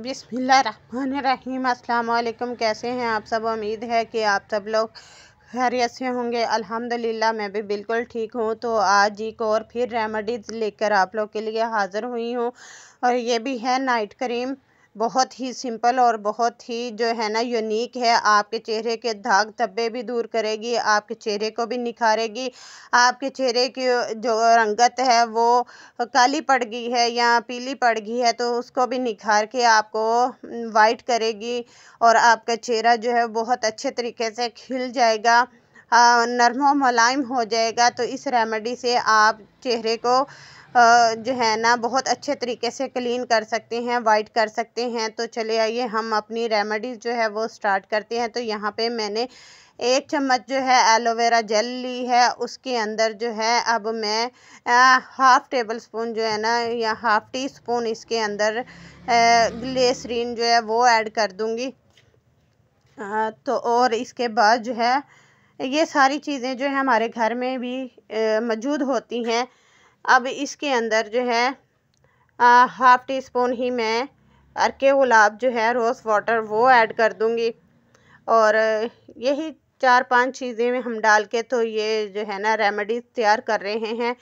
बिसमीम अल्लाम कैसे हैं आप सब उम्मीद है कि आप सब लोग खैरियत से होंगे अल्हम्दुलिल्लाह मैं भी बिल्कुल ठीक हूँ तो आज एक और फिर रेमेडीज़ लेकर आप लोग के लिए हाज़िर हुई हूँ और ये भी है नाइट क्रीम बहुत ही सिंपल और बहुत ही जो है ना यूनिक है आपके चेहरे के दाग धब्बे भी दूर करेगी आपके चेहरे को भी निखारेगी आपके चेहरे की जो रंगत है वो काली पड़ गई है या पीली पड़ गई है तो उसको भी निखार के आपको वाइट करेगी और आपका चेहरा जो है बहुत अच्छे तरीके से खिल जाएगा नरम मुलायम हो जाएगा तो इस रेमेडी से आप चेहरे को जो है ना बहुत अच्छे तरीके से क्लीन कर सकते हैं वाइट कर सकते हैं तो चले आइए हम अपनी रेमेडीज़ जो है वो स्टार्ट करते हैं तो यहाँ पे मैंने एक चम्मच जो है एलोवेरा जेल ली है उसके अंदर जो है अब मैं हाफ़ टेबल स्पून जो है ना या हाफ़ टी स्पून इसके अंदर ग्लेसरीन जो है वो ऐड कर दूँगी तो और इसके बाद जो है ये सारी चीज़ें जो है हमारे घर में भी मौजूद होती हैं अब इसके अंदर जो है हाफ़ टी स्पून ही मैं अरके गुलाब जो है रोज़ वाटर वो ऐड कर दूँगी और यही चार पांच चीज़ें में हम डाल के तो ये जो है ना रेमेडीज तैयार कर रहे हैं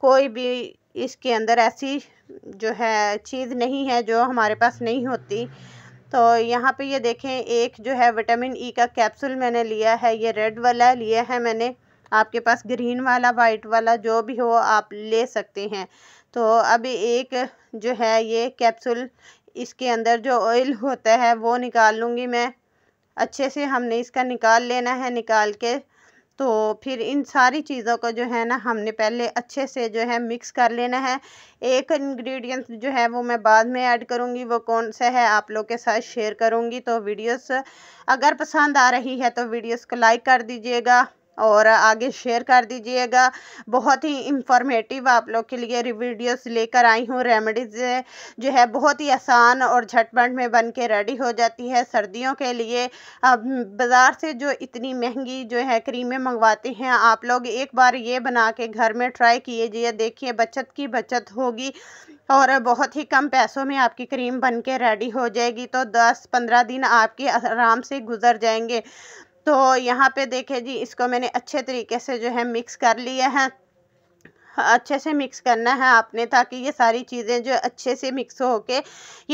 कोई भी इसके अंदर ऐसी जो है चीज़ नहीं है जो हमारे पास नहीं होती तो यहाँ पे ये देखें एक जो है विटामिन ई e का कैप्सूल मैंने लिया है ये रेड वाला लिया है मैंने आपके पास ग्रीन वाला वाइट वाला जो भी हो आप ले सकते हैं तो अब एक जो है ये कैप्सूल इसके अंदर जो ऑयल होता है वो निकाल लूँगी मैं अच्छे से हमने इसका निकाल लेना है निकाल के तो फिर इन सारी चीज़ों को जो है ना हमने पहले अच्छे से जो है मिक्स कर लेना है एक इंग्रेडिएंट जो है वो मैं बाद में ऐड करूँगी वो कौन सा है आप लोग के साथ शेयर करूँगी तो वीडियोस अगर पसंद आ रही है तो वीडियोस को लाइक कर दीजिएगा और आगे शेयर कर दीजिएगा बहुत ही इंफॉर्मेटिव आप लोग के लिए वीडियोस लेकर आई हूँ रेमेडीज़ जो है बहुत ही आसान और झटपट में बन के रेडी हो जाती है सर्दियों के लिए अब बाज़ार से जो इतनी महंगी जो है क्रीमें मंगवाते हैं आप लोग एक बार ये बना के घर में ट्राई कीजिए देखिए बचत की बचत होगी और बहुत ही कम पैसों में आपकी क्रीम बन के रेडी हो जाएगी तो दस पंद्रह दिन आपके आराम से गुजर जाएंगे तो यहाँ पे देखें जी इसको मैंने अच्छे तरीके से जो है मिक्स कर लिए हैं अच्छे से मिक्स करना है आपने ताकि ये सारी चीज़ें जो अच्छे से मिक्स हो के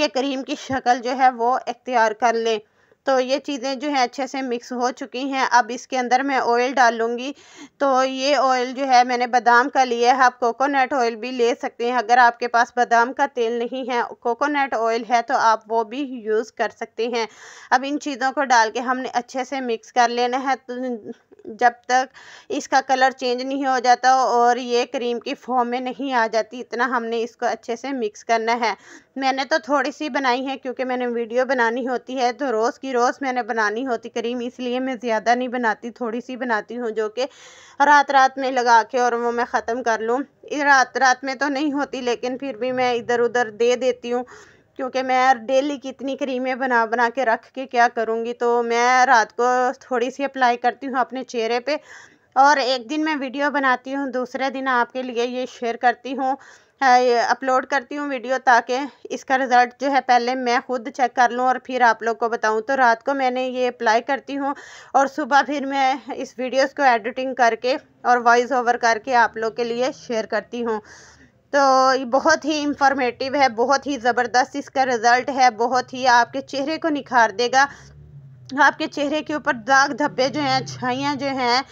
ये क्रीम की शक्ल जो है वो इख्तियार कर लें तो ये चीज़ें जो है अच्छे से मिक्स हो चुकी हैं अब इसके अंदर मैं ऑयल डालूँगी तो ये ऑयल जो है मैंने बादाम का लिया है आप कोकोनट ऑयल भी ले सकते हैं अगर आपके पास बादाम का तेल नहीं है कोकोनट ऑयल है तो आप वो भी यूज़ कर सकते हैं अब इन चीज़ों को डाल के हमने अच्छे से मिक्स कर लेना है तो जब तक इसका कलर चेंज नहीं हो जाता और ये क्रीम की फॉर्म में नहीं आ जाती इतना हमने इसको अच्छे से मिक्स करना है मैंने तो थोड़ी सी बनाई है क्योंकि मैंने वीडियो बनानी होती है तो रोज़ की रोज़ मैंने बनानी होती क्रीम इसलिए मैं ज़्यादा नहीं बनाती थोड़ी सी बनाती हूँ जो कि रात रात में लगा के और वो मैं ख़त्म कर लूँ रात रात में तो नहीं होती लेकिन फिर भी मैं इधर उधर दे देती हूँ क्योंकि मैं डेली कितनी क्रीमें बना बना के रख के क्या करूँगी तो मैं रात को थोड़ी सी अप्लाई करती हूँ अपने चेहरे पे और एक दिन मैं वीडियो बनाती हूँ दूसरे दिन आपके लिए ये शेयर करती हूँ अपलोड करती हूँ वीडियो ताकि इसका रिज़ल्ट जो है पहले मैं ख़ुद चेक कर लूँ और फिर आप लोग को बताऊँ तो रात को मैंने ये अप्लाई करती हूँ और सुबह फिर मैं इस वीडियोस को एडिटिंग करके और वॉइस ओवर करके आप लोग के लिए शेयर करती हूँ तो ये बहुत ही इंफॉर्मेटिव है बहुत ही ज़बरदस्त इसका रिज़ल्ट है बहुत ही आपके चेहरे को निखार देगा आपके चेहरे के ऊपर दाग धब्बे जो हैं छाइयाँ जो हैं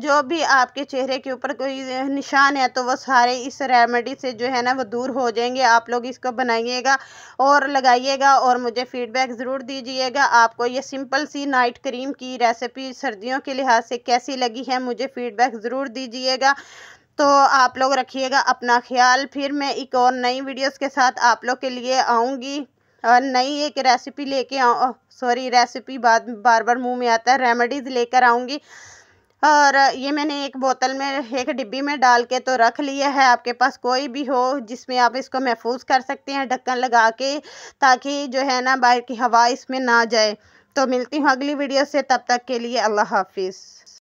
जो भी आपके चेहरे के ऊपर कोई निशान है तो वो सारे इस रेमेडी से जो है ना वो दूर हो जाएंगे आप लोग इसको बनाइएगा और लगाइएगा और मुझे फीडबैक ज़रूर दीजिएगा आपको ये सिंपल सी नाइट क्रीम की रेसिपी सर्दियों के लिहाज से कैसी लगी है मुझे फ़ीडबैक ज़रूर दीजिएगा तो आप लोग रखिएगा अपना ख्याल फिर मैं एक और नई वीडियोज़ के साथ आप लोग के लिए आऊँगी और नई एक रेसिपी लेके आऊँ सॉरी रेसिपी बाद बार बार मुंह में आता है रेमेडीज़ लेकर आऊँगी और ये मैंने एक बोतल में एक डिब्बी में डाल के तो रख लिया है आपके पास कोई भी हो जिसमें आप इसको महफूज कर सकते हैं ढक्कन लगा के ताकि जो है ना बाहर की हवा इसमें ना जाए तो मिलती हूँ अगली वीडियो से तब तक के लिए अल्लाह हाफिज़